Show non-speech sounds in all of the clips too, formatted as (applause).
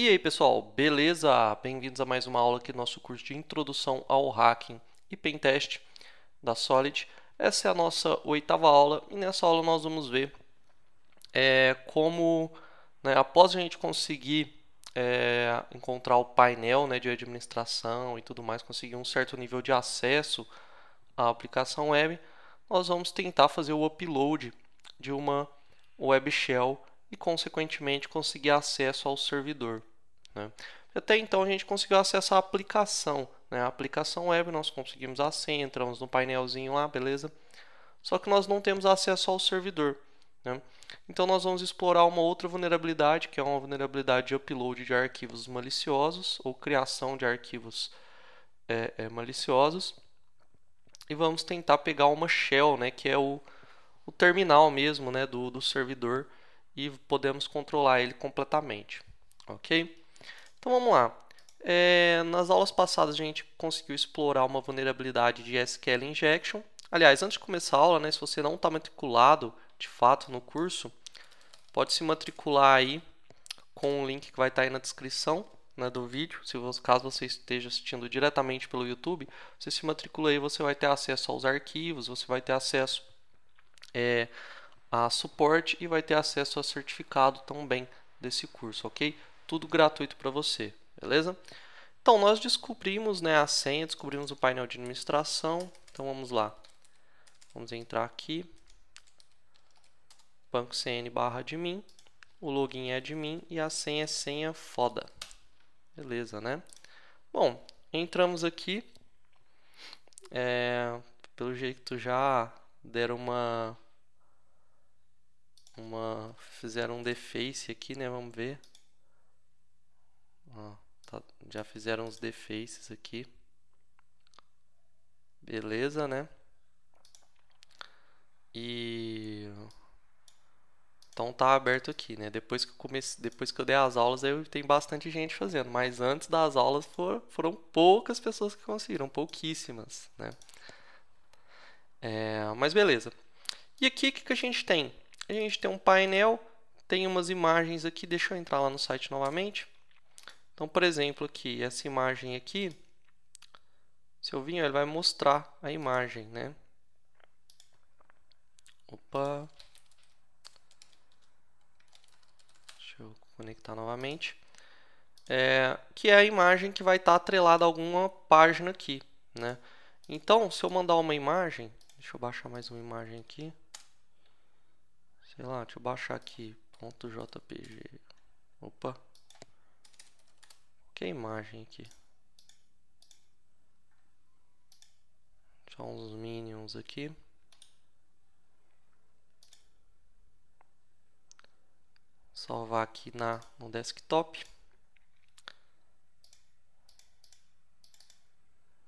E aí pessoal, beleza? Bem-vindos a mais uma aula aqui do nosso curso de Introdução ao Hacking e Pentest da Solid. Essa é a nossa oitava aula e nessa aula nós vamos ver é, como, né, após a gente conseguir é, encontrar o painel né, de administração e tudo mais, conseguir um certo nível de acesso à aplicação web, nós vamos tentar fazer o upload de uma web shell e, consequentemente, conseguir acesso ao servidor. Né? Até então a gente conseguiu acessar a aplicação. Né? A aplicação web nós conseguimos a senha, entramos no painelzinho lá, beleza? Só que nós não temos acesso ao servidor. Né? Então nós vamos explorar uma outra vulnerabilidade, que é uma vulnerabilidade de upload de arquivos maliciosos ou criação de arquivos é, é, maliciosos. E vamos tentar pegar uma shell, né, que é o, o terminal mesmo né, do, do servidor, e podemos controlar ele completamente. Ok? Então vamos lá. É, nas aulas passadas a gente conseguiu explorar uma vulnerabilidade de SQL Injection. Aliás, antes de começar a aula, né, se você não está matriculado de fato no curso, pode se matricular aí com o link que vai estar tá aí na descrição né, do vídeo. Se você, caso você esteja assistindo diretamente pelo YouTube, você se matricula aí, você vai ter acesso aos arquivos, você vai ter acesso é, a suporte e vai ter acesso a certificado também desse curso, ok? tudo gratuito para você, beleza? Então, nós descobrimos né, a senha, descobrimos o painel de administração. Então, vamos lá. Vamos entrar aqui. Banco CN barra admin. O login é admin e a senha é senha foda. Beleza, né? Bom, entramos aqui. É, pelo jeito já deram uma... uma fizeram um deface aqui, né? Vamos ver. Ó, tá, já fizeram os defaces aqui. Beleza, né? E então tá aberto aqui, né? Depois que eu comece depois que eu dei as aulas, eu tem bastante gente fazendo, mas antes das aulas for, foram poucas pessoas que conseguiram, pouquíssimas, né? É, mas beleza. E aqui o que, que a gente tem? A gente tem um painel, tem umas imagens aqui, deixa eu entrar lá no site novamente. Então, por exemplo, aqui, essa imagem aqui, se eu vir, ele vai mostrar a imagem, né? Opa. Deixa eu conectar novamente. É, que é a imagem que vai estar tá atrelada a alguma página aqui, né? Então, se eu mandar uma imagem, deixa eu baixar mais uma imagem aqui. Sei lá, deixa eu baixar aqui, .jpg. Opa que é imagem aqui? Só uns minions aqui. Salvar aqui na, no desktop.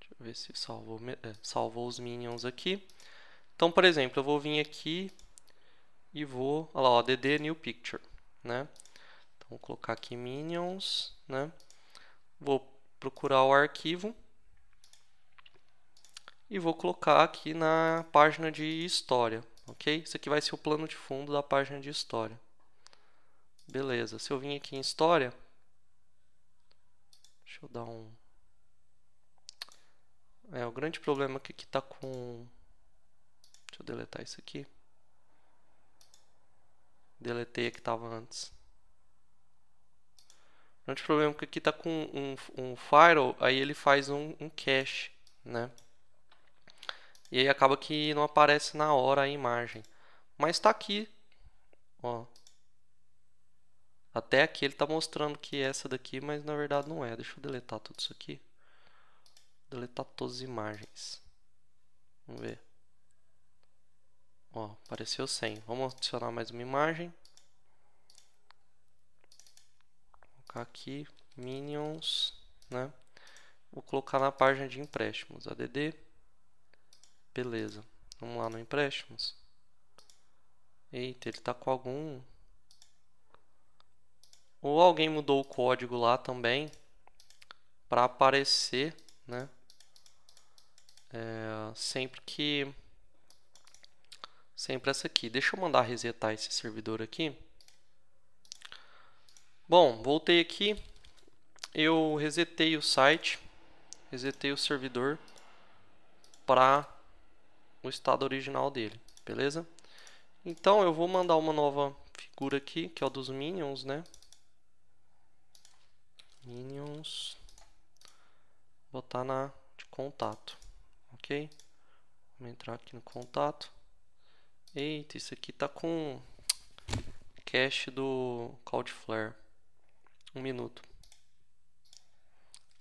Deixa eu ver se salvou, eh, salvou os minions aqui. Então, por exemplo, eu vou vir aqui e vou, olha lá, ó, dd new picture, né? Então, vou colocar aqui minions, né? Vou procurar o arquivo e vou colocar aqui na página de história, ok? Isso aqui vai ser o plano de fundo da página de história. Beleza, se eu vim aqui em história, deixa eu dar um... É, o grande problema é que aqui está com... Deixa eu deletar isso aqui. Deletei a que estava antes. Então, é o problema é que aqui está com um, um firewall, aí ele faz um, um cache, né? E aí acaba que não aparece na hora a imagem. Mas está aqui, ó. Até aqui ele está mostrando que é essa daqui, mas na verdade não é. Deixa eu deletar tudo isso aqui. Deletar todas as imagens. Vamos ver. Ó, apareceu 100. Vamos adicionar mais uma imagem. colocar aqui Minions, né? Vou colocar na página de empréstimos, ADD. Beleza. Vamos lá no empréstimos. Eita, ele tá com algum... Ou alguém mudou o código lá também para aparecer, né? É, sempre que... Sempre essa aqui. Deixa eu mandar resetar esse servidor aqui. Bom, voltei aqui. Eu resetei o site, resetei o servidor para o estado original dele, beleza? Então eu vou mandar uma nova figura aqui, que é o dos Minions, né? Minions, botar na de contato, ok? Vamos entrar aqui no contato. Eita, isso aqui tá com cache do Cloudflare. Um minuto.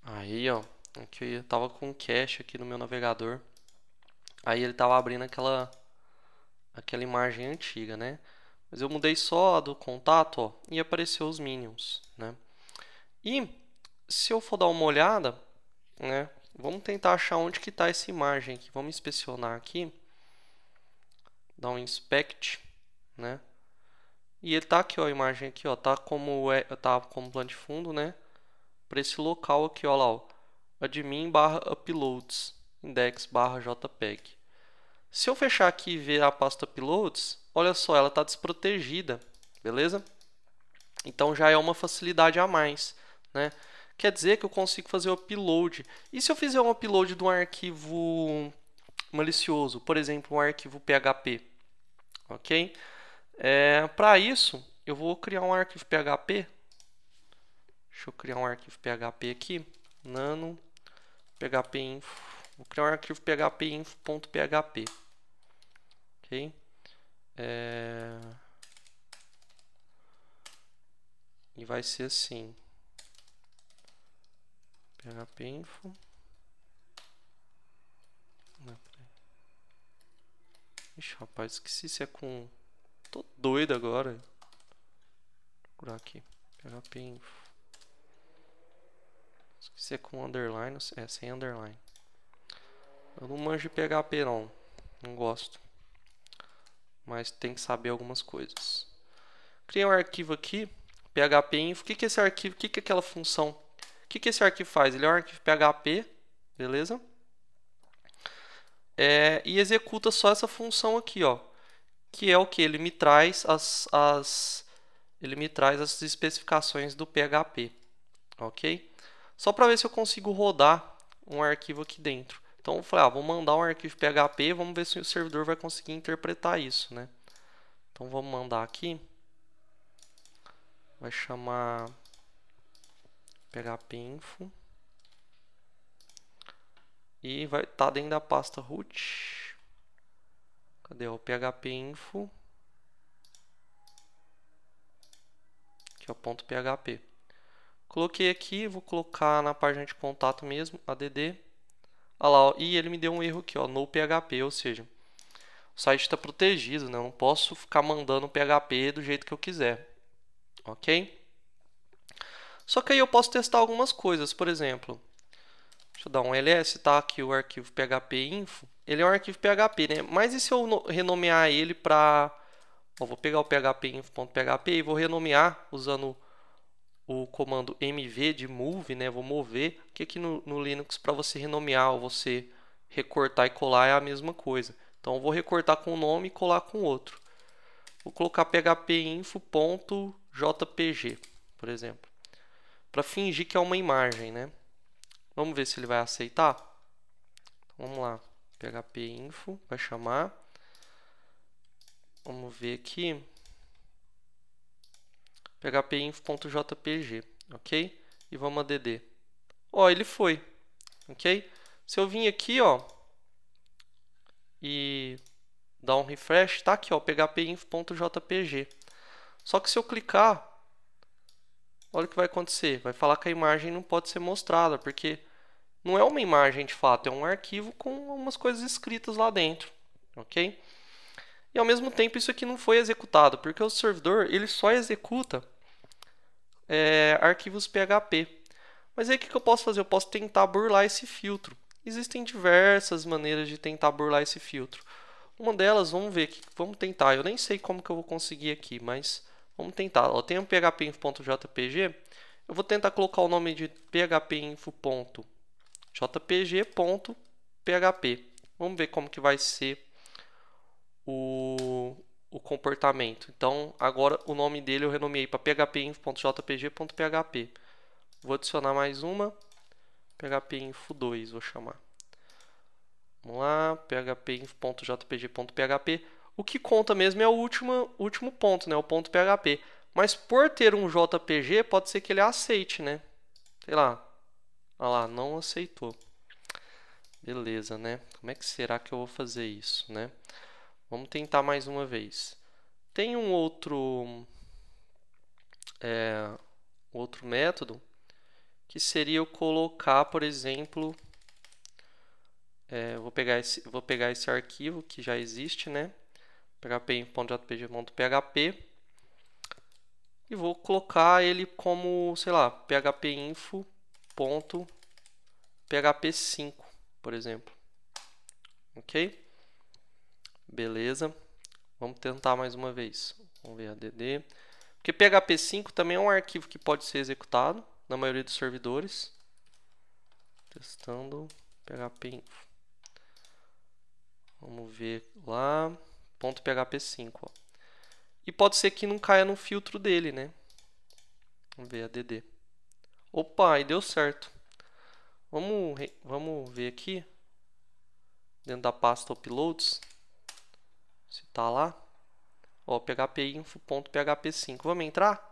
Aí, ó. Aqui eu tava com um cache aqui no meu navegador. Aí ele tava abrindo aquela aquela imagem antiga, né? Mas eu mudei só a do contato, ó, e apareceu os minions, né? E se eu for dar uma olhada, né? Vamos tentar achar onde que está essa imagem aqui. Vamos inspecionar aqui. Dar um inspect, né? E ele tá aqui, ó, a imagem aqui, ó, tá como é, tá como plano de fundo, né? Para esse local aqui, ó lá, ó, admin uploads, index jpeg. Se eu fechar aqui e ver a pasta uploads, olha só, ela tá desprotegida, beleza? Então já é uma facilidade a mais, né? Quer dizer que eu consigo fazer o upload. E se eu fizer um upload de um arquivo malicioso, por exemplo, um arquivo PHP, ok? É, Para isso, eu vou criar um arquivo PHP. Deixa eu criar um arquivo PHP aqui. Nano PHP info. Vou criar um arquivo PHP info.php. Ok? É... E vai ser assim. PHP info. Ixi, rapaz, esqueci se é com Tô doido agora. Vou procurar aqui. PHP info. Esqueci é com underline. É, sem underline. Eu não manjo PHP não. Não gosto. Mas tem que saber algumas coisas. Criei um arquivo aqui. PHP info. O que, que é esse arquivo? O que, que é aquela função? O que, que esse arquivo faz? Ele é um arquivo PHP. Beleza? É, e executa só essa função aqui, ó que é o que ele me traz as, as ele me traz as especificações do PHP, ok? Só para ver se eu consigo rodar um arquivo aqui dentro. Então eu falei, ah, vou mandar um arquivo PHP, vamos ver se o servidor vai conseguir interpretar isso, né? Então vamos mandar aqui, vai chamar PHP info e vai estar tá dentro da pasta root Cadê o PHP info? Aqui é o ponto PHP. Coloquei aqui, vou colocar na página de contato mesmo, add. Olha lá, ó, e ele me deu um erro aqui, ó, no PHP, ou seja, o site está protegido, né? eu não posso ficar mandando o PHP do jeito que eu quiser, ok? Só que aí eu posso testar algumas coisas, por exemplo, deixa eu dar um ls, tá? Aqui o arquivo php info, ele é um arquivo PHP, né? Mas e se eu renomear ele para... vou pegar o PHP .php e vou renomear usando o comando mv de move, né? Vou mover. O que aqui no, no Linux para você renomear ou você recortar e colar é a mesma coisa. Então vou recortar com um nome e colar com outro. Vou colocar phpinfo.jpg, por exemplo, para fingir que é uma imagem, né? Vamos ver se ele vai aceitar. Então, vamos lá. PHP info, vai chamar. Vamos ver aqui. phpinfo.jpg, ok? E vamos add. Ó, ele foi, ok? Se eu vim aqui, ó, e dar um refresh, tá aqui, ó, phpinfo.jpg. Só que se eu clicar, olha o que vai acontecer. Vai falar que a imagem não pode ser mostrada, porque não é uma imagem de fato, é um arquivo com algumas coisas escritas lá dentro, ok? E ao mesmo tempo isso aqui não foi executado, porque o servidor ele só executa é, arquivos PHP. Mas aí o que, que eu posso fazer? Eu posso tentar burlar esse filtro. Existem diversas maneiras de tentar burlar esse filtro. Uma delas, vamos ver, vamos tentar. Eu nem sei como que eu vou conseguir aqui, mas vamos tentar. Eu tenho um phpinfo.jpg, eu vou tentar colocar o nome de phpinfo.jpg jpg.php. Vamos ver como que vai ser o, o comportamento. Então, agora o nome dele eu renomeei para phpinfo.jpg.php. Vou adicionar mais uma, phpinfo2 vou chamar. Vamos lá, phpinfo.jpg.php. O que conta mesmo é o último, último ponto, né? o ponto PHP. Mas por ter um JPG, pode ser que ele aceite, né? Sei lá, Olha lá, não aceitou. Beleza, né? Como é que será que eu vou fazer isso, né? Vamos tentar mais uma vez. Tem um outro, é, outro método que seria eu colocar, por exemplo, é, vou pegar esse, vou pegar esse arquivo que já existe, né? php.jpg.php e vou colocar ele como, sei lá, phpinfo ponto .php5, por exemplo. Ok? Beleza. Vamos tentar mais uma vez. Vamos ver add. Porque PHP5 também é um arquivo que pode ser executado na maioria dos servidores. Testando php-info. Vamos ver lá. ponto .php5. Ó. E pode ser que não caia no filtro dele, né? Vamos ver add. Opa, e deu certo. Vamos, vamos ver aqui. Dentro da pasta uploads. Se tá lá. Ó, phpinfo.php5. Vamos entrar?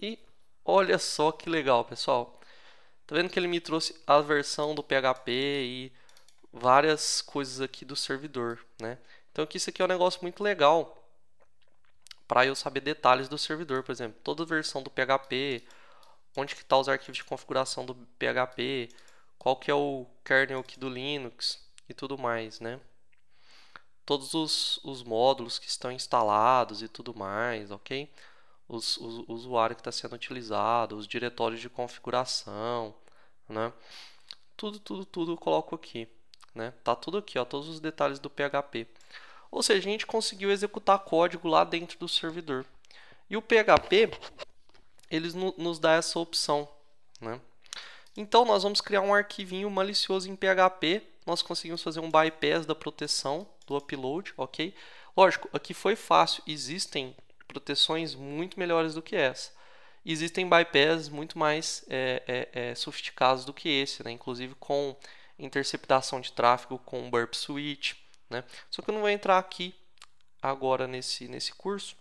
E olha só que legal, pessoal. Tá vendo que ele me trouxe a versão do PHP e várias coisas aqui do servidor, né? Então isso aqui é um negócio muito legal para eu saber detalhes do servidor, por exemplo, toda versão do PHP, onde que tá os arquivos de configuração do PHP, qual que é o kernel aqui do Linux e tudo mais, né? Todos os, os módulos que estão instalados e tudo mais, ok? Os, os, o usuário que está sendo utilizado, os diretórios de configuração, né? Tudo, tudo, tudo eu coloco aqui, né? Tá tudo aqui, ó, todos os detalhes do PHP. Ou seja, a gente conseguiu executar código lá dentro do servidor. E o PHP, eles no, nos dá essa opção. Né? Então nós vamos criar um arquivinho malicioso em PHP, nós conseguimos fazer um bypass da proteção do upload, ok? Lógico, aqui foi fácil, existem proteções muito melhores do que essa. Existem bypass muito mais é, é, é, sofisticados do que esse, né? inclusive com interceptação de tráfego, com burp switch. Né? Só que eu não vou entrar aqui agora nesse, nesse curso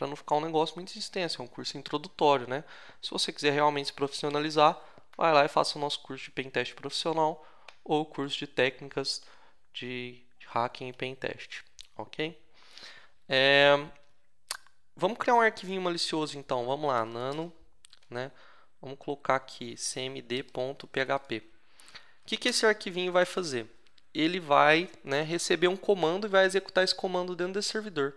para não ficar um negócio muito extenso, é um curso introdutório, né? Se você quiser realmente se profissionalizar, vai lá e faça o nosso curso de pen teste profissional ou curso de técnicas de hacking e pentest, ok? É... Vamos criar um arquivinho malicioso então, vamos lá, nano, né? Vamos colocar aqui cmd.php. O que, que esse arquivinho vai fazer? Ele vai né, receber um comando e vai executar esse comando dentro desse servidor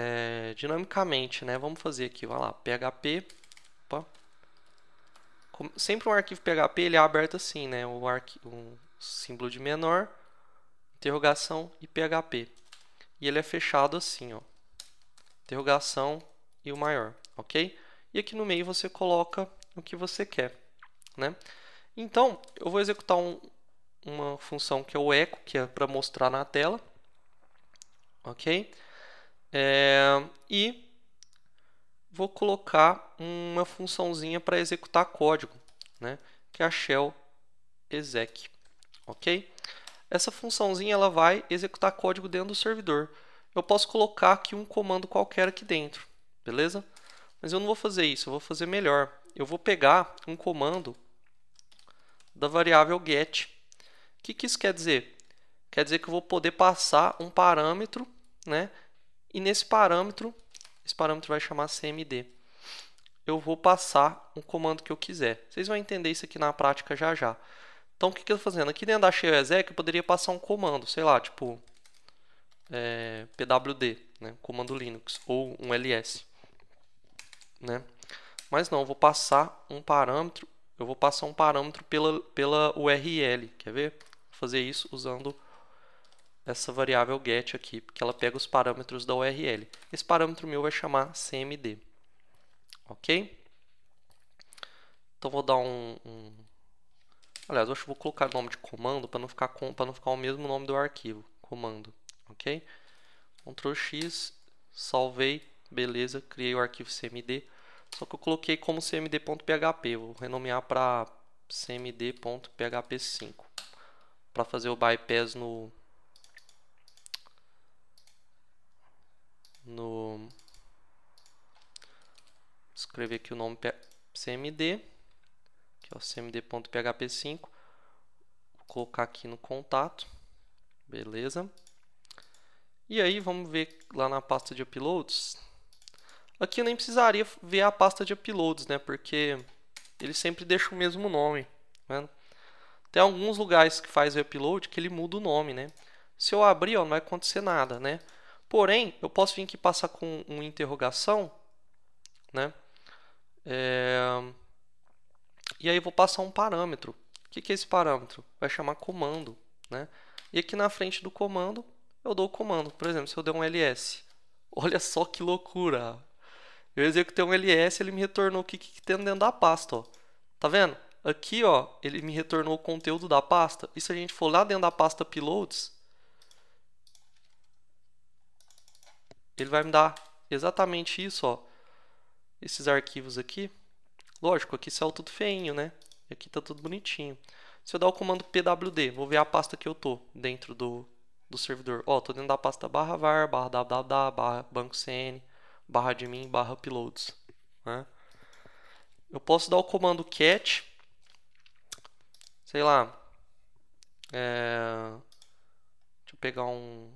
é, dinamicamente, né? Vamos fazer aqui, vai lá, PHP. Opa. Sempre um arquivo PHP ele é aberto assim, né? O, símbolo de menor, interrogação e PHP. E ele é fechado assim, ó. Interrogação e o maior, ok? E aqui no meio você coloca o que você quer, né? Então, eu vou executar um, uma função que é o echo, que é para mostrar na tela, ok? É, e vou colocar uma funçãozinha para executar código, né? que é a shell exec. Ok? Essa funçãozinha ela vai executar código dentro do servidor. Eu posso colocar aqui um comando qualquer aqui dentro, beleza? Mas eu não vou fazer isso, eu vou fazer melhor. Eu vou pegar um comando da variável get. O que, que isso quer dizer? Quer dizer que eu vou poder passar um parâmetro né, e nesse parâmetro, esse parâmetro vai chamar CMD. Eu vou passar um comando que eu quiser. Vocês vão entender isso aqui na prática já já. Então, o que, eu estou fazendo? Aqui dentro da Shell Exec, eu poderia passar um comando, sei lá, tipo é, pwd, né? comando Linux, ou um ls. Né? Mas não, eu vou passar um parâmetro, eu vou passar um parâmetro pela, pela URL, quer ver? Vou fazer isso usando essa variável get aqui, porque ela pega os parâmetros da URL. Esse parâmetro meu vai chamar cmd. Ok? Então vou dar um... um... Aliás, acho que vou colocar o nome de comando para não, ficar com, não ficar o mesmo nome do arquivo. Comando. Ok? Ctrl X, salvei, beleza, criei o arquivo cmd. Só que eu coloquei como cmd.php, vou renomear para cmd.php5 para fazer o bypass no, no escrever aqui o nome cmd, que é o cmd.php5, Vou colocar aqui no contato, beleza. E aí vamos ver lá na pasta de uploads. Aqui eu nem precisaria ver a pasta de uploads, né, porque ele sempre deixa o mesmo nome, né? Tem alguns lugares que faz o upload que ele muda o nome, né? Se eu abrir, ó, não vai acontecer nada, né? Porém, eu posso vir aqui passar com uma interrogação, né? É... E aí vou passar um parâmetro. O que, é esse parâmetro? Vai chamar comando, né? E aqui na frente do comando, eu dou o comando. Por exemplo, se eu der um ls. (laughs) Olha só que loucura! Eu executei um ls, ele me retornou o que, que tem dentro da pasta, ó. Tá vendo? Aqui, ó, ele me retornou o conteúdo da pasta. E se a gente for lá dentro da pasta pilots, ele vai me dar exatamente isso, ó. Esses arquivos aqui. Lógico, aqui saiu tudo feinho, né? aqui tá tudo bonitinho. Se eu dar o comando pwd, vou ver a pasta que eu tô dentro do, do servidor. Ó, tô dentro da pasta barra var, barra www, barra banco cn, barra admin, barra uploads. Né? Eu posso dar o comando cat, sei lá, é... deixa eu pegar um,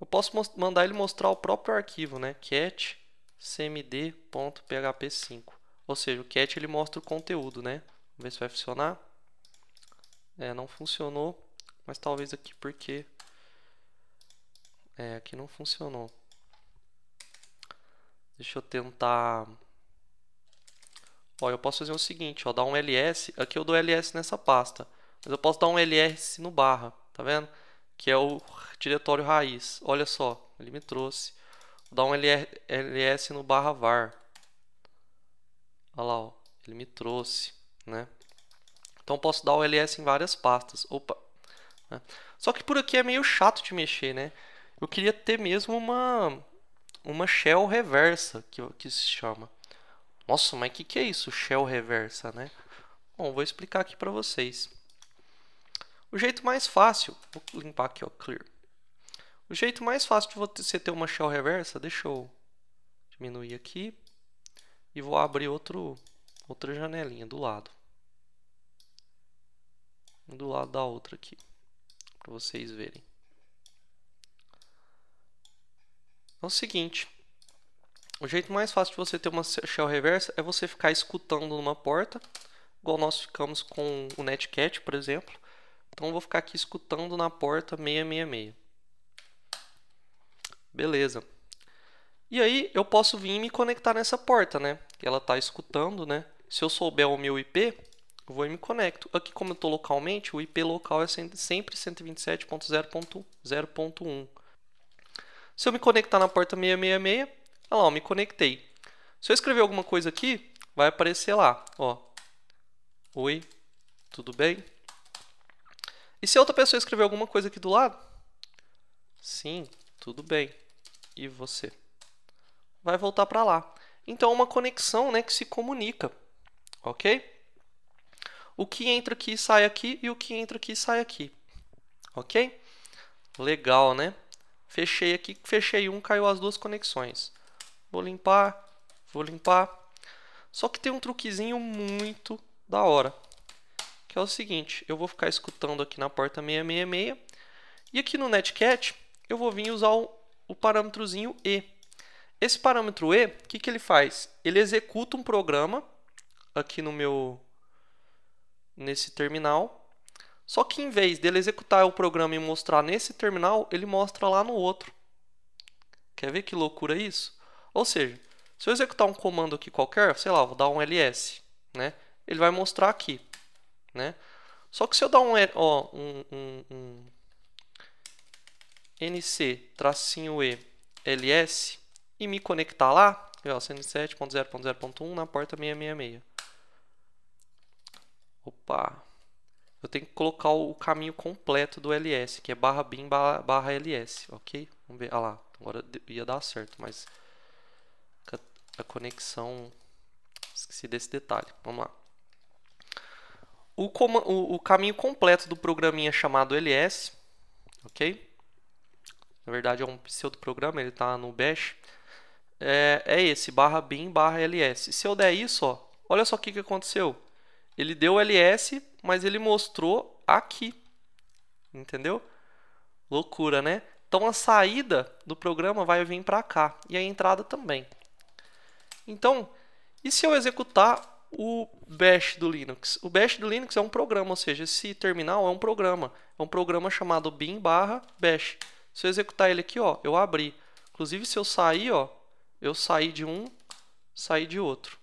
eu posso mandar ele mostrar o próprio arquivo, né? cat cmd.php5. Ou seja, o cat ele mostra o conteúdo, né? Vamos ver se vai funcionar. É, não funcionou, mas talvez aqui porque é, aqui não funcionou. Deixa eu tentar. Ó, eu posso fazer o seguinte, ó, dar um ls, aqui eu dou ls nessa pasta, mas eu posso dar um ls no barra, tá vendo? que é o diretório raiz. Olha só, ele me trouxe. Vou dar um ls no barra var. Olha lá, ó, ele me trouxe, né? Então posso dar o ls em várias pastas. Opa. Né? Só que por aqui é meio chato de mexer, né? Eu queria ter mesmo uma uma shell reversa, que, que se chama. Nossa, mas o que, que é isso, shell reversa, né? Bom, vou explicar aqui para vocês. O jeito mais fácil, vou limpar aqui, ó, clear. O jeito mais fácil de você ter uma shell reversa, deixa eu diminuir aqui e vou abrir outro, outra janelinha do lado. Do lado da outra aqui, para vocês verem. É o seguinte, o jeito mais fácil de você ter uma shell reversa é você ficar escutando numa porta, igual nós ficamos com o Netcat, por exemplo. Então eu vou ficar aqui escutando na porta 666. Beleza. E aí eu posso vir e me conectar nessa porta, né? Que ela está escutando, né? Se eu souber o meu IP, eu vou e me conecto. Aqui como eu estou localmente, o IP local é sempre 127.0.0.1. Se eu me conectar na porta 666, olha lá, eu me conectei. Se eu escrever alguma coisa aqui, vai aparecer lá, ó. Oi, tudo bem? E se outra pessoa escrever alguma coisa aqui do lado? Sim, tudo bem. E você? Vai voltar para lá. Então é uma conexão né, que se comunica, ok? O que entra aqui e sai aqui e o que entra aqui e sai aqui, ok? Legal, né? Fechei aqui, fechei um, caiu as duas conexões. Vou limpar, vou limpar. Só que tem um truquezinho muito da hora que é o seguinte, eu vou ficar escutando aqui na porta 666, e aqui no netcat eu vou vir usar o, o parâmetrozinho e. Esse parâmetro e, o que, que ele faz? Ele executa um programa aqui no meu nesse terminal, só que em vez dele executar o programa e mostrar nesse terminal, ele mostra lá no outro. Quer ver que loucura isso? Ou seja, se eu executar um comando aqui qualquer, sei lá, vou dar um ls, né? Ele vai mostrar aqui. Né? Só que se eu dar um, ó, um, um, um nc tracinho e ls e me conectar lá, 107.0.0.1 na porta 666. Opa! Eu tenho que colocar o caminho completo do ls, que é barra bin barra, barra ls, ok? Vamos ver, ah lá, agora ia dar certo, mas a conexão, esqueci desse detalhe, vamos lá o, o, o caminho completo do programinha chamado ls, ok? Na verdade é um pseudo-programa, ele está no bash. É, é esse, barra bin, barra ls. Se eu der isso, ó, olha só o que, que aconteceu. Ele deu ls, mas ele mostrou aqui. Entendeu? Loucura, né? Então a saída do programa vai vir para cá e a entrada também. Então, e se eu executar o Bash do Linux? O Bash do Linux é um programa, ou seja, esse terminal é um programa. É um programa chamado bin barra bash. Se eu executar ele aqui, ó, eu abri. Inclusive, se eu sair, ó, eu saí de um, saí de outro.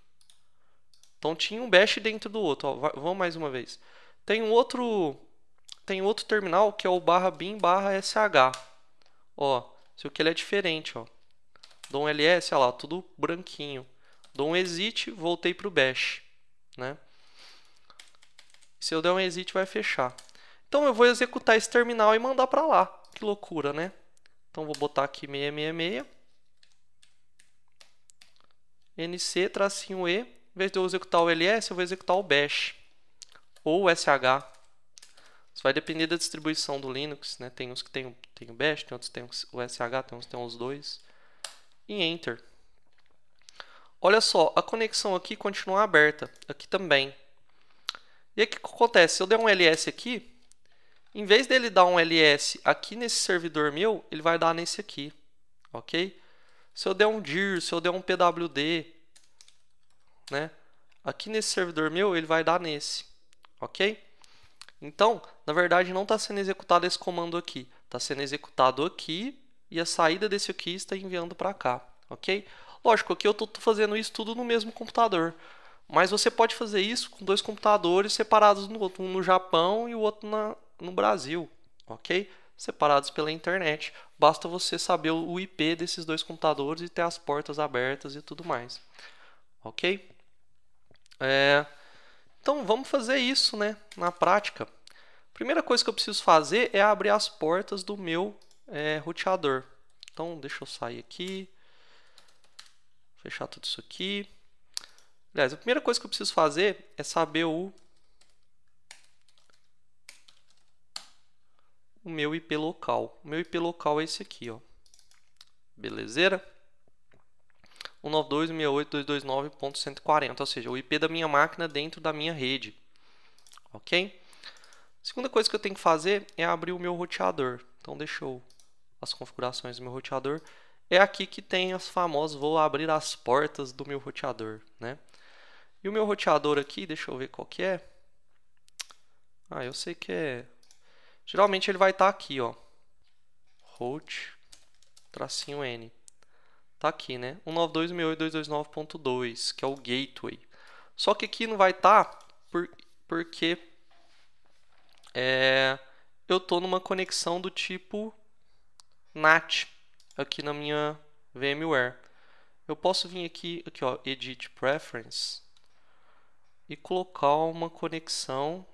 Então, tinha um bash dentro do outro. Ó, vamos mais uma vez. Tem um outro, tem outro terminal que é o barra bin barra sh. Ó, só que ele é diferente, ó. Dou um ls, olha lá, tudo branquinho. Dou um exit, voltei para o bash. Né? Se eu der um exit, vai fechar. Então eu vou executar esse terminal e mandar para lá. Que loucura, né? Então vou botar aqui 666. NC, tracinho E. Em vez de eu executar o LS, eu vou executar o bash. Ou o SH. Isso vai depender da distribuição do Linux, né? Tem uns que tem, tem o bash, tem outros que tem o SH, tem uns que tem os dois. E Enter. Olha só, a conexão aqui continua aberta, aqui também. E aí o que acontece? Se eu der um ls aqui, em vez dele dar um ls aqui nesse servidor meu, ele vai dar nesse aqui, ok? Se eu der um dir, se eu der um pwd, né? Aqui nesse servidor meu, ele vai dar nesse, ok? Então, na verdade, não está sendo executado esse comando aqui. Está sendo executado aqui e a saída desse aqui está enviando para cá, ok? Lógico, aqui eu estou fazendo isso tudo no mesmo computador. Mas você pode fazer isso com dois computadores separados no outro, um no Japão e o outro na, no Brasil, ok? Separados pela internet. Basta você saber o IP desses dois computadores e ter as portas abertas e tudo mais, ok? É... Então vamos fazer isso, né? Na prática. Primeira coisa que eu preciso fazer é abrir as portas do meu é, roteador. Então deixa eu sair aqui. Fechar tudo isso aqui. Aliás, a primeira coisa que eu preciso fazer é saber o, o meu IP local. O meu IP local é esse aqui, ó. Belezeira? 192.168.229.140, ou seja, o IP da minha máquina dentro da minha rede. Ok? Segunda coisa que eu tenho que fazer é abrir o meu roteador. Então, deixou as configurações do meu roteador é aqui que tem as famosas vou abrir as portas do meu roteador, né? E o meu roteador aqui, deixa eu ver qual que é. Ah, eu sei que é... Geralmente ele vai estar tá aqui, ó. Route, tracinho N. Tá aqui, né? 192.108.229.2, que é o gateway. Só que aqui não vai estar tá por, porque é, eu tô numa conexão do tipo NAT, aqui na minha VMware. Eu posso vir aqui, aqui ó, Edit Preference e colocar uma conexão.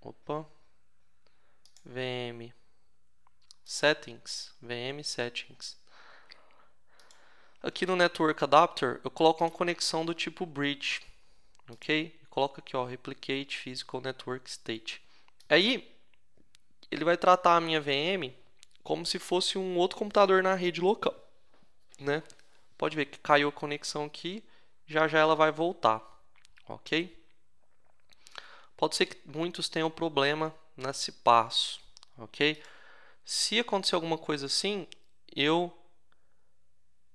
Opa. VM Settings, VM Settings. Aqui no Network Adapter, eu coloco uma conexão do tipo Bridge, ok? Coloca aqui, ó, Replicate Physical Network State. Aí, ele vai tratar a minha VM como se fosse um outro computador na rede local, né? Pode ver que caiu a conexão aqui, já já ela vai voltar, ok? Pode ser que muitos tenham problema nesse passo, ok? Se acontecer alguma coisa assim, eu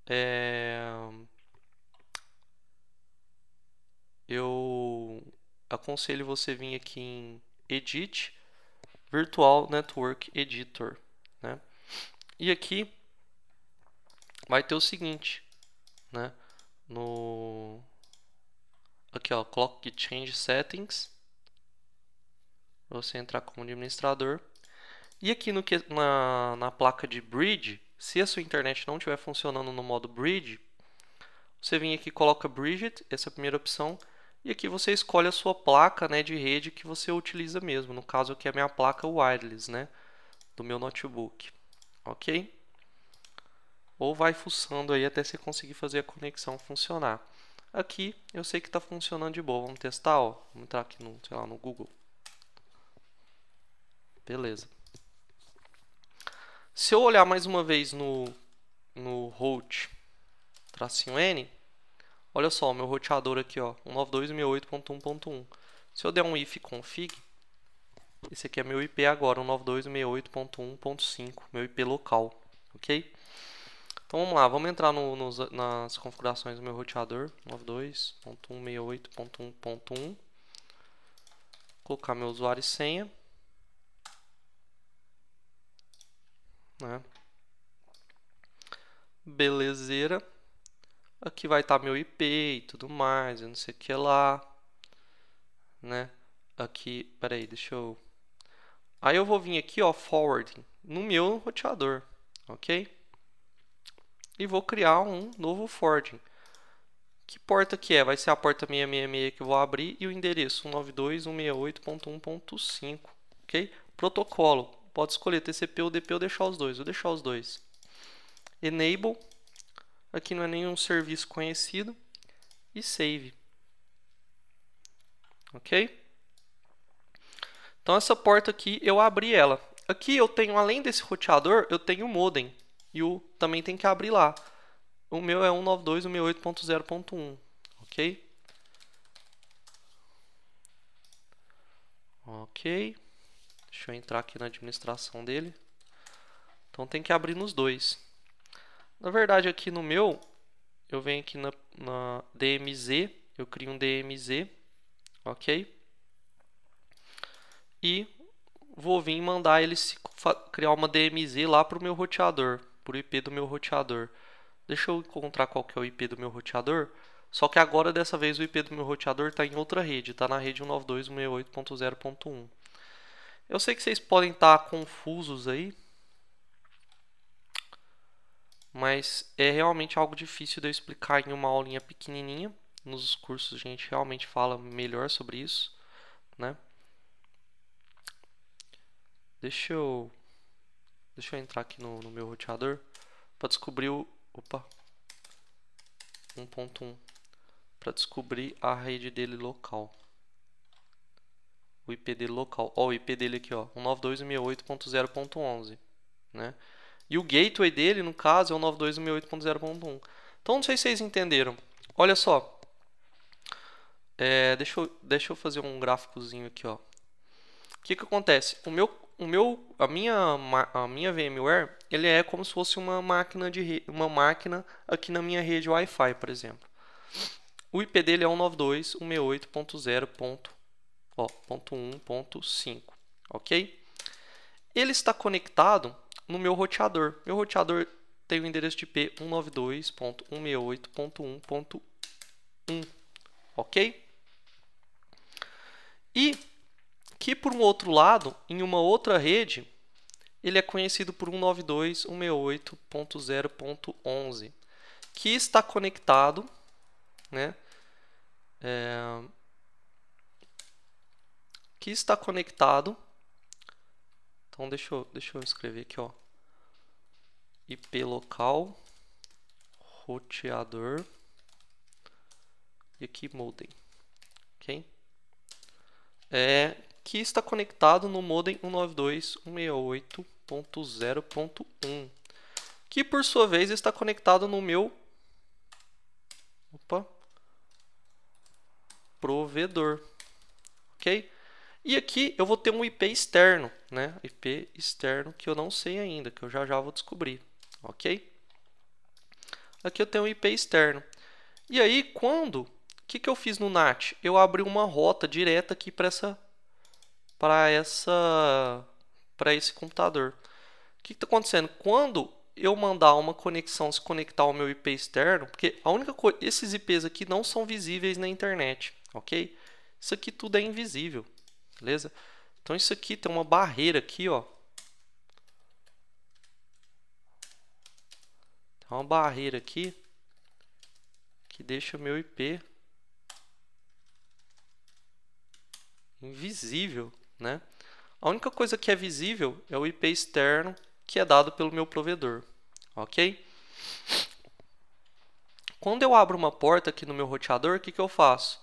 é, eu aconselho você vir aqui em Edit Virtual Network Editor. Né? E aqui vai ter o seguinte, né? No aqui ó, clock change settings, você entrar como administrador. E aqui no que, na, na placa de bridge, se a sua internet não estiver funcionando no modo bridge, você vem aqui coloca bridge, essa é a primeira opção, e aqui você escolhe a sua placa né, de rede que você utiliza mesmo. No caso aqui é a minha placa wireless né, do meu notebook. Ok? Ou vai fuçando aí até você conseguir fazer a conexão funcionar. Aqui eu sei que está funcionando de boa. Vamos testar, ó. Vamos entrar aqui no, sei lá, no Google. Beleza. Se eu olhar mais uma vez no, no root tracinho N, Olha só, o meu roteador aqui, ó, 192.168.1.1. Se eu der um if config, esse aqui é meu IP agora, 192.168.1.5, meu IP local, ok? Então vamos lá, vamos entrar no, nos, nas configurações do meu roteador, 192.168.1.1, Colocar meu usuário e senha. Né? Belezeira aqui vai estar tá meu IP e tudo mais, eu não sei o que lá, né? Aqui, peraí, deixa eu... Aí eu vou vir aqui, ó, forwarding, no meu roteador, ok? E vou criar um novo forwarding. Que porta que é? Vai ser a porta 666 que eu vou abrir e o endereço 192.168.1.5, ok? Protocolo, pode escolher TCP ou DP ou deixar os dois, vou deixar os dois. Enable, Aqui não é nenhum serviço conhecido. E save. Ok? Então essa porta aqui, eu abri ela. Aqui eu tenho, além desse roteador, eu tenho o modem. E o também tem que abrir lá. O meu é 192, o meu 8.0.1. É ok? Ok. Deixa eu entrar aqui na administração dele. Então tem que abrir nos dois. Na verdade, aqui no meu, eu venho aqui na, na DMZ, eu crio um DMZ, ok? E vou vir mandar ele criar uma DMZ lá para o meu roteador, para o IP do meu roteador. Deixa eu encontrar qual que é o IP do meu roteador. Só que agora, dessa vez, o IP do meu roteador está em outra rede, está na rede 192.168.0.1. Eu sei que vocês podem estar tá confusos aí, mas é realmente algo difícil de eu explicar em uma aulinha pequenininha. Nos cursos a gente realmente fala melhor sobre isso, né? Deixa eu deixa eu entrar aqui no, no meu roteador para descobrir o opa 1.1 para descobrir a rede dele local. O IP dele local. Ó, o IP dele aqui, ó, 192.168.0.11, né? E o gateway dele, no caso, é o 92168.0.1. Então, não sei se vocês entenderam. Olha só. É, deixa, eu, deixa eu fazer um gráficozinho aqui, ó. O que, que acontece? O meu, o meu, a minha, a minha VMware, ele é como se fosse uma máquina de re... uma máquina aqui na minha rede Wi-Fi, por exemplo. O IP dele é 192.168.0.1.5, ok? Ele está conectado no meu roteador. Meu roteador tem o endereço de IP 192.168.1.1, ok? E que, por um outro lado, em uma outra rede, ele é conhecido por 192.168.0.11, que está conectado, né? É, que está conectado. Então deixa eu, deixa eu escrever aqui, ó. IP local, roteador e aqui modem, ok? É, que está conectado no modem 192.168.0.1, que por sua vez está conectado no meu opa, provedor, ok? E aqui eu vou ter um IP externo, né? IP externo que eu não sei ainda, que eu já já vou descobrir ok? Aqui eu tenho um IP externo. E aí, quando... O que, que eu fiz no NAT? Eu abri uma rota direta aqui para essa... Para essa... Para esse computador. O que está acontecendo? Quando eu mandar uma conexão se conectar ao meu IP externo, porque a única coisa, esses IPs aqui não são visíveis na internet, ok? Isso aqui tudo é invisível, beleza? Então isso aqui tem uma barreira aqui, ó, uma barreira aqui que deixa o meu IP invisível, né? A única coisa que é visível é o IP externo que é dado pelo meu provedor, ok? Quando eu abro uma porta aqui no meu roteador, o que, que eu faço?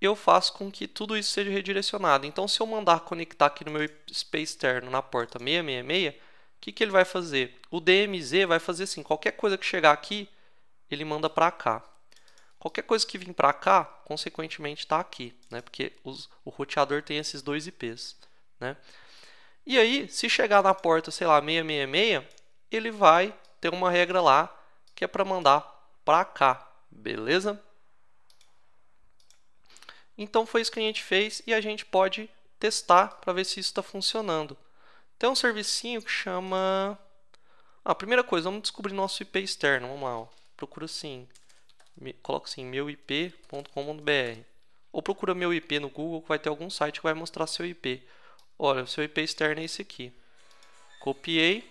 Eu faço com que tudo isso seja redirecionado. Então, se eu mandar conectar aqui no meu IP externo na porta 666, que, que ele vai fazer? O DMZ vai fazer assim, qualquer coisa que chegar aqui, ele manda para cá. Qualquer coisa que vir para cá, consequentemente está aqui, né? porque os, o roteador tem esses dois IPs. Né? E aí, se chegar na porta, sei lá, 666, ele vai ter uma regra lá que é para mandar para cá, beleza? Então foi isso que a gente fez e a gente pode testar para ver se isso está funcionando. Tem um servicinho que chama... Ah, primeira coisa, vamos descobrir nosso IP externo. Vamos lá, ó. procura assim, coloca assim, meuip.com.br. Ou procura meu IP no Google, que vai ter algum site que vai mostrar seu IP. Olha, o seu IP externo é esse aqui. Copiei.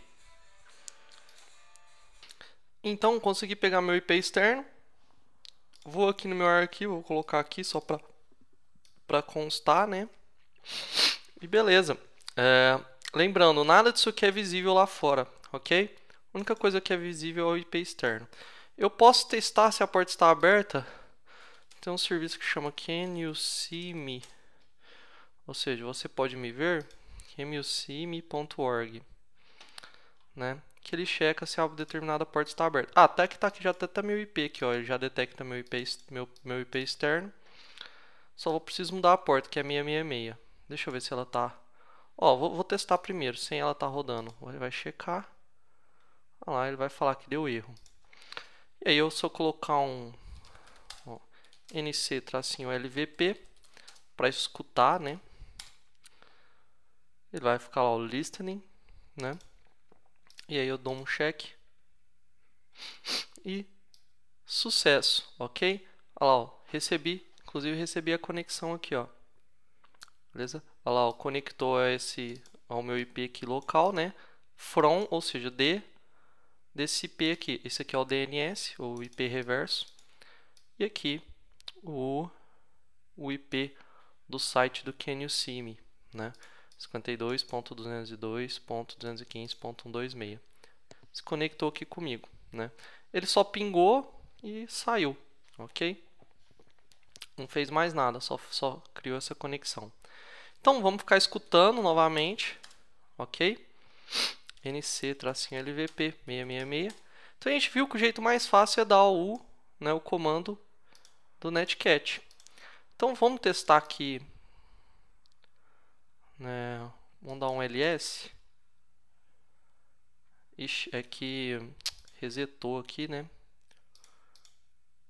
Então, consegui pegar meu IP externo. Vou aqui no meu arquivo, vou colocar aqui só para constar, né? E beleza. É, Lembrando, nada disso aqui é visível lá fora, ok? A única coisa que é visível é o IP externo. Eu posso testar se a porta está aberta. Tem um serviço que chama Can You See Me? Ou seja, você pode me ver? canyouseme.org né? Que ele checa se a determinada porta está aberta. Ah, até que tá aqui já detecta tá meu IP aqui, ó. Ele já detecta meu IP, meu, meu IP externo. Só vou preciso mudar a porta, que é 666. Deixa eu ver se ela está. Ó, vou, vou testar primeiro, sem ela estar tá rodando. Ele vai checar. Olha lá, ele vai falar que deu erro. E aí, eu só colocar um nc-lvp para escutar, né? Ele vai ficar lá o listening, né? E aí eu dou um check. E sucesso, ok? Olha lá, ó, recebi, inclusive recebi a conexão aqui, ó. Beleza? Olha lá, ó, conectou esse ao meu IP aqui local, né? From, ou seja, de desse IP aqui. Esse aqui é o DNS, ou IP reverso. E aqui o, o IP do site do Can You See Me, né? 52.202.215.126. Se conectou aqui comigo, né? Ele só pingou e saiu, ok? Não fez mais nada, só, só criou essa conexão. Então vamos ficar escutando novamente, ok? nc-lvp666. Então a gente viu que o jeito mais fácil é dar o, né, o comando do netcat. Então vamos testar aqui, né, vamos dar um ls. Ixi, é que resetou aqui, né?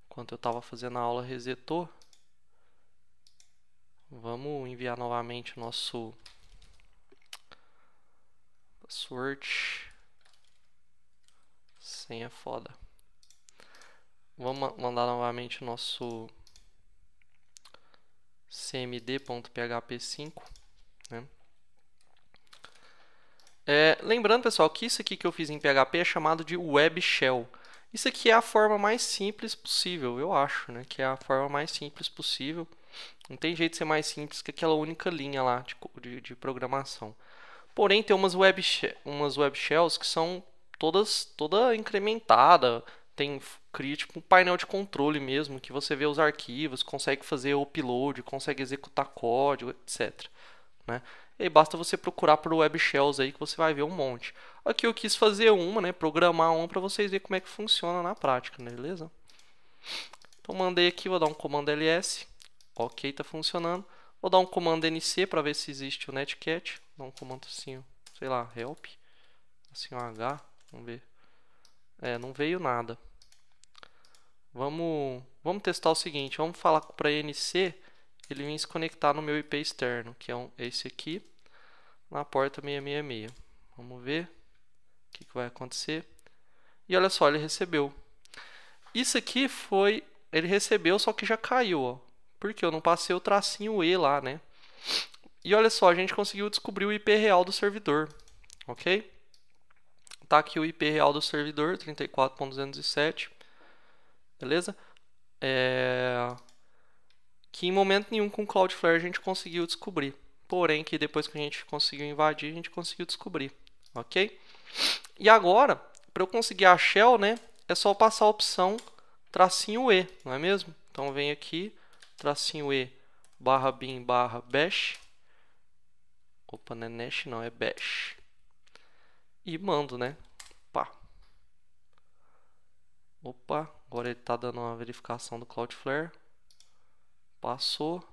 Enquanto eu estava fazendo a aula, resetou. Vamos enviar novamente o nosso password. Senha foda. Vamos mandar novamente o nosso cmd.php5. Né? É, lembrando, pessoal, que isso aqui que eu fiz em PHP é chamado de web shell. Isso aqui é a forma mais simples possível, eu acho, né? Que é a forma mais simples possível. Não tem jeito de ser mais simples que aquela única linha lá de, de, de programação. Porém, tem umas web, umas web shells que são todas toda incrementada, tem cria tipo um painel de controle mesmo, que você vê os arquivos, consegue fazer upload, consegue executar código, etc. Né? E aí basta você procurar por web shells aí que você vai ver um monte. Aqui eu quis fazer uma, né, programar uma para vocês verem como é que funciona na prática, né? beleza? Então mandei aqui, vou dar um comando ls Ok, está funcionando. Vou dar um comando nc para ver se existe o netcat. Dá um comando assim, sei lá, help. Assim, um h. Vamos ver. É, não veio nada. Vamos, vamos testar o seguinte. Vamos falar para nc ele vem se conectar no meu IP externo, que é um, é esse aqui, na porta 666. Vamos ver o que, que vai acontecer. E olha só, ele recebeu. Isso aqui foi... Ele recebeu, só que já caiu, ó porque eu não passei o tracinho E lá, né? E olha só, a gente conseguiu descobrir o IP real do servidor, ok? Tá aqui o IP real do servidor, 34.207, beleza? É... Que em momento nenhum com o Cloudflare a gente conseguiu descobrir. Porém, que depois que a gente conseguiu invadir, a gente conseguiu descobrir, ok? E agora, para eu conseguir a shell, né, é só passar a opção tracinho E, não é mesmo? Então vem aqui, tracinho e barra bin barra bash. Opa, não é nash não, é bash. E mando, né? Pá. Opa, agora ele está dando uma verificação do Cloudflare. Passou.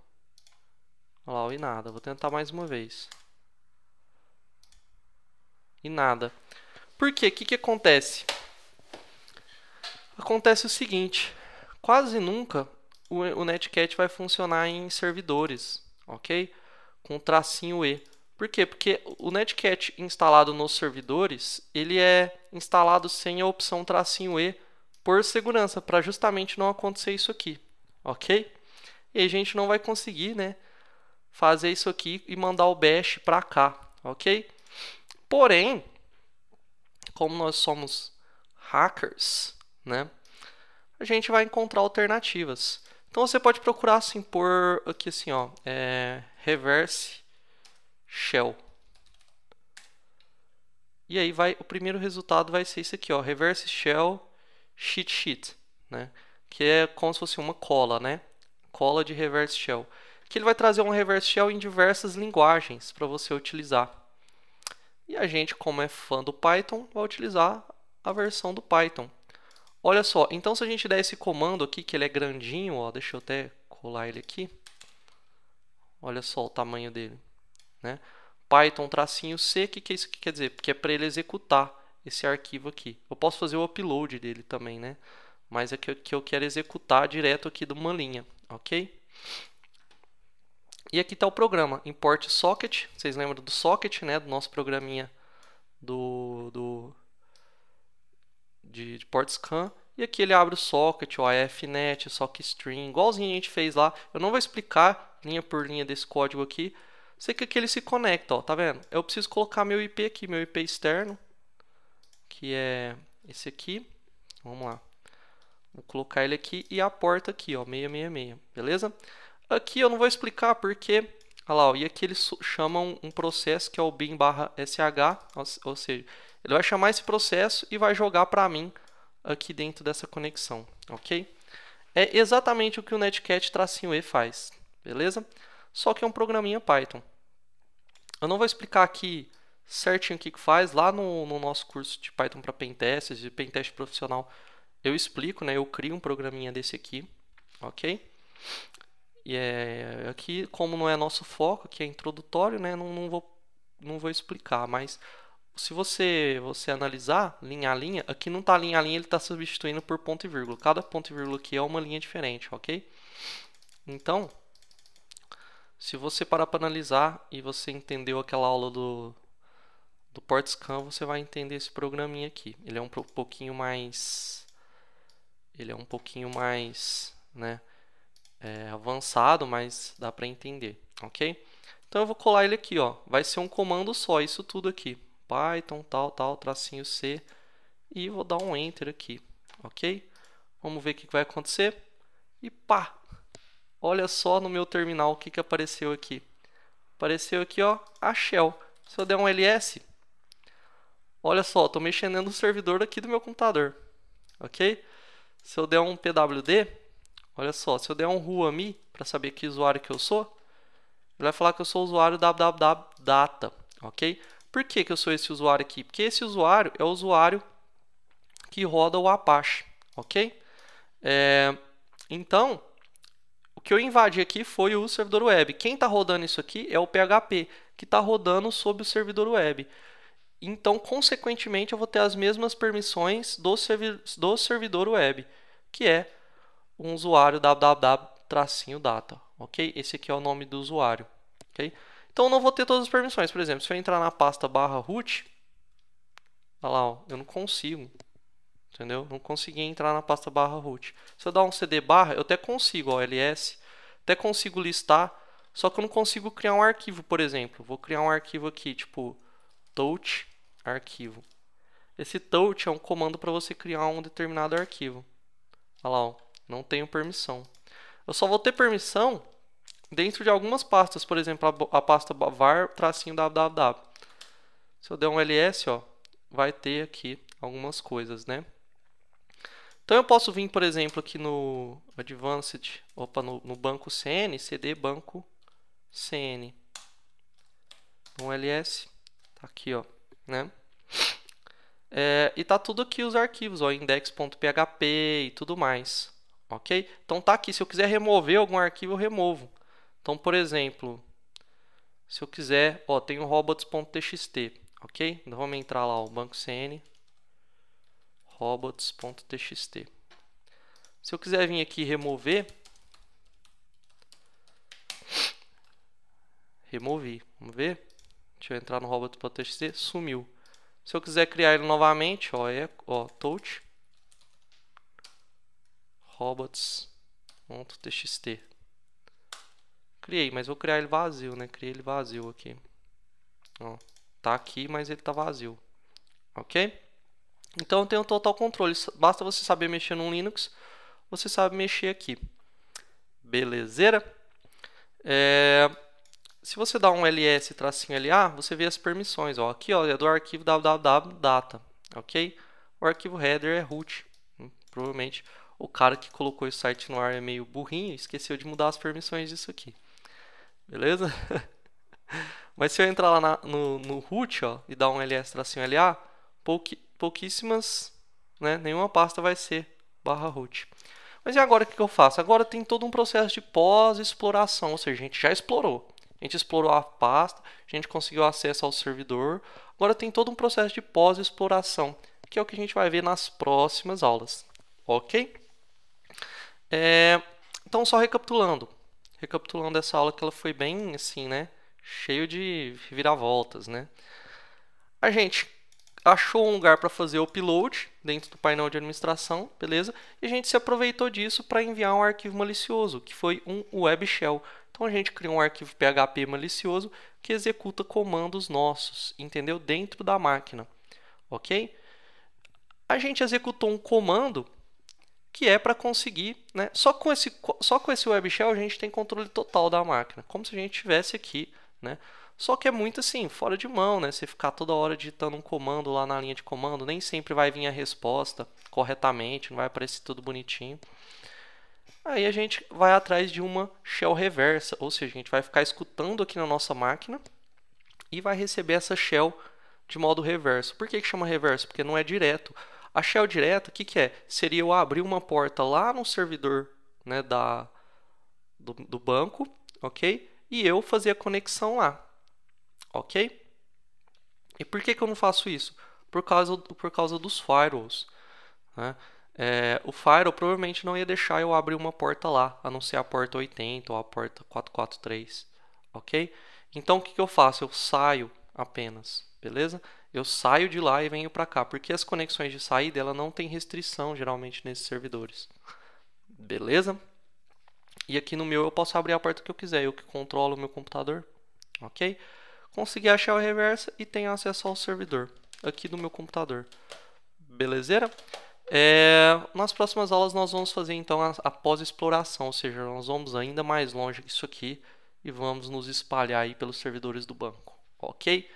Olha lá, e nada. Vou tentar mais uma vez. E nada. Por quê? O que, que acontece? Acontece o seguinte. Quase nunca o, o Netcat vai funcionar em servidores, ok? Com tracinho E. Por quê? Porque o Netcat instalado nos servidores, ele é instalado sem a opção tracinho E por segurança, para justamente não acontecer isso aqui, ok? E a gente não vai conseguir né, fazer isso aqui e mandar o bash para cá, ok? Porém, como nós somos hackers, né, a gente vai encontrar alternativas. Então você pode procurar assim por aqui assim, ó, é, reverse shell. E aí vai o primeiro resultado vai ser isso aqui, ó, reverse shell cheat sheet, né? Que é como se fosse uma cola, né? Cola de reverse shell. Que ele vai trazer um reverse shell em diversas linguagens para você utilizar. E a gente, como é fã do Python, vai utilizar a versão do Python. Olha só, então se a gente der esse comando aqui, que ele é grandinho, ó, deixa eu até colar ele aqui. Olha só o tamanho dele, né? Python tracinho C, o que, que é isso que quer dizer? Porque é para ele executar esse arquivo aqui. Eu posso fazer o upload dele também, né? Mas é que eu, que eu quero executar direto aqui de uma linha, ok? E aqui está o programa, import socket. Vocês lembram do socket, né? Do nosso programinha do, do de, de scan E aqui ele abre o socket, o AFNet, o SockString, igualzinho a gente fez lá. Eu não vou explicar linha por linha desse código aqui. Sei que aqui ele se conecta, ó, tá vendo? Eu preciso colocar meu IP aqui, meu IP externo, que é esse aqui. Vamos lá. Vou colocar ele aqui e a porta aqui, ó, 666, beleza? Aqui eu não vou explicar porque... Olha lá, ó, e aqui eles chamam um processo que é o bin barra sh, ou seja, ele vai chamar esse processo e vai jogar para mim aqui dentro dessa conexão, ok? É exatamente o que o netcat tracinho e faz, beleza? Só que é um programinha Python. Eu não vou explicar aqui certinho o que, faz. Lá no, no nosso curso de Python para pentestes, de pentest profissional, eu explico, né? Eu crio um programinha desse aqui, ok? E é, aqui, como não é nosso foco, que é introdutório, né? Não, não, vou, não vou explicar, mas se você você analisar linha a linha, aqui não está linha a linha, ele está substituindo por ponto e vírgula. Cada ponto e vírgula aqui é uma linha diferente, ok? Então, se você parar para analisar e você entendeu aquela aula do, do scan, você vai entender esse programinha aqui. Ele é um pouquinho mais... Ele é um pouquinho mais né, é, avançado, mas dá para entender, ok? Então eu vou colar ele aqui, ó. vai ser um comando só, isso tudo aqui. Python, tal, tal, tracinho C. E vou dar um Enter aqui, ok? Vamos ver o que vai acontecer. E pá! Olha só no meu terminal o que, que apareceu aqui. Apareceu aqui, ó, a Shell. Se eu der um LS, olha só, estou mexendo no servidor aqui do meu computador, ok? Se eu der um PWD, olha só, se eu der um RUAMI para saber que usuário que eu sou, ele vai falar que eu sou usuário www.data, ok? Por que, que eu sou esse usuário aqui? Porque esse usuário é o usuário que roda o Apache, ok? É, então, o que eu invadi aqui foi o servidor web. Quem está rodando isso aqui é o PHP, que está rodando sob o servidor web. Então, consequentemente, eu vou ter as mesmas permissões do, servi do servidor web, que é um usuário www-data, ok? Esse aqui é o nome do usuário, ok? Então eu não vou ter todas as permissões. Por exemplo, se eu entrar na pasta barra root, olha lá, ó, eu não consigo. Entendeu? Não consegui entrar na pasta barra root. Se eu dar um cd barra, eu até consigo, ó, ls, até consigo listar, só que eu não consigo criar um arquivo, por exemplo. Vou criar um arquivo aqui, tipo touch arquivo. Esse touch é um comando para você criar um determinado arquivo. Olha lá, ó, não tenho permissão. Eu só vou ter permissão dentro de algumas pastas, por exemplo, a, a pasta var tracinho www. Se eu der um ls, ó, vai ter aqui algumas coisas, né? Então eu posso vir, por exemplo, aqui no Advanced, opa, no, no banco CN, CD banco CN. Um ls, tá aqui, ó, né? É, e tá tudo aqui os arquivos, ó, index.php e tudo mais, ok? Então tá aqui, se eu quiser remover algum arquivo, eu removo. Então, por exemplo, se eu quiser, ó, tem o robots.txt, ok? Então vamos entrar lá, o banco CN, robots.txt. Se eu quiser vir aqui remover, removi, vamos ver? Deixa eu entrar no robots.txt, sumiu. Se eu quiser criar ele novamente, ó, é, ó, touch robots.txt. Criei, mas vou criar ele vazio, né? Criei ele vazio aqui. Ó, tá aqui, mas ele tá vazio. Ok? Então eu tenho total controle. Basta você saber mexer no Linux, você sabe mexer aqui. Belezeira? É... Se você dá um ls tracinho LA, ah, você vê as permissões. Ó, aqui ó, é do arquivo www.data, ok? O arquivo header é root. Hum, provavelmente o cara que colocou o site no ar é meio burrinho e esqueceu de mudar as permissões disso aqui beleza? (laughs) Mas se eu entrar lá na, no, no, root ó, e dar um ls-la, assim, pouqui, pouquíssimas, né, nenhuma pasta vai ser barra root. Mas e agora o que eu faço? Agora tem todo um processo de pós-exploração, ou seja, a gente já explorou. A gente explorou a pasta, a gente conseguiu acesso ao servidor. Agora tem todo um processo de pós-exploração, que é o que a gente vai ver nas próximas aulas, ok? É, então, só recapitulando recapitulando essa aula que ela foi bem assim, né? Cheio de viravoltas, né? A gente achou um lugar para fazer o upload dentro do painel de administração, beleza? E a gente se aproveitou disso para enviar um arquivo malicioso, que foi um web shell. Então a gente criou um arquivo PHP malicioso que executa comandos nossos, entendeu? Dentro da máquina, ok? A gente executou um comando que é para conseguir, né? Só com esse só com esse web shell a gente tem controle total da máquina, como se a gente tivesse aqui, né? Só que é muito assim, fora de mão, né? Você ficar toda hora digitando um comando lá na linha de comando, nem sempre vai vir a resposta corretamente, não vai aparecer tudo bonitinho. Aí a gente vai atrás de uma shell reversa, ou seja, a gente vai ficar escutando aqui na nossa máquina e vai receber essa shell de modo reverso. Por que, que chama reverso? Porque não é direto. A shell direta, o que, que é? Seria eu abrir uma porta lá no servidor né, da, do, do banco, ok? E eu fazer a conexão lá, ok? E por que, que eu não faço isso? Por causa, por causa dos firewalls. Né? É, o firewall provavelmente não ia deixar eu abrir uma porta lá, a não ser a porta 80 ou a porta 443, ok? Então o que, que eu faço? Eu saio apenas, beleza? eu saio de lá e venho para cá, porque as conexões de saída ela não tem restrição geralmente nesses servidores. Beleza? E aqui no meu eu posso abrir a porta que eu quiser, eu que controlo o meu computador, ok? Consegui achar a reversa e tenho acesso ao servidor aqui do meu computador. Belezeira? É, nas próximas aulas nós vamos fazer então a, a pós-exploração, ou seja, nós vamos ainda mais longe disso aqui e vamos nos espalhar aí pelos servidores do banco, ok?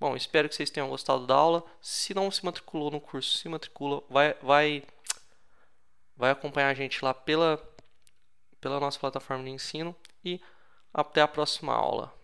Bom, espero que vocês tenham gostado da aula. Se não se matriculou no curso, se matricula, vai vai vai acompanhar a gente lá pela pela nossa plataforma de ensino e até a próxima aula.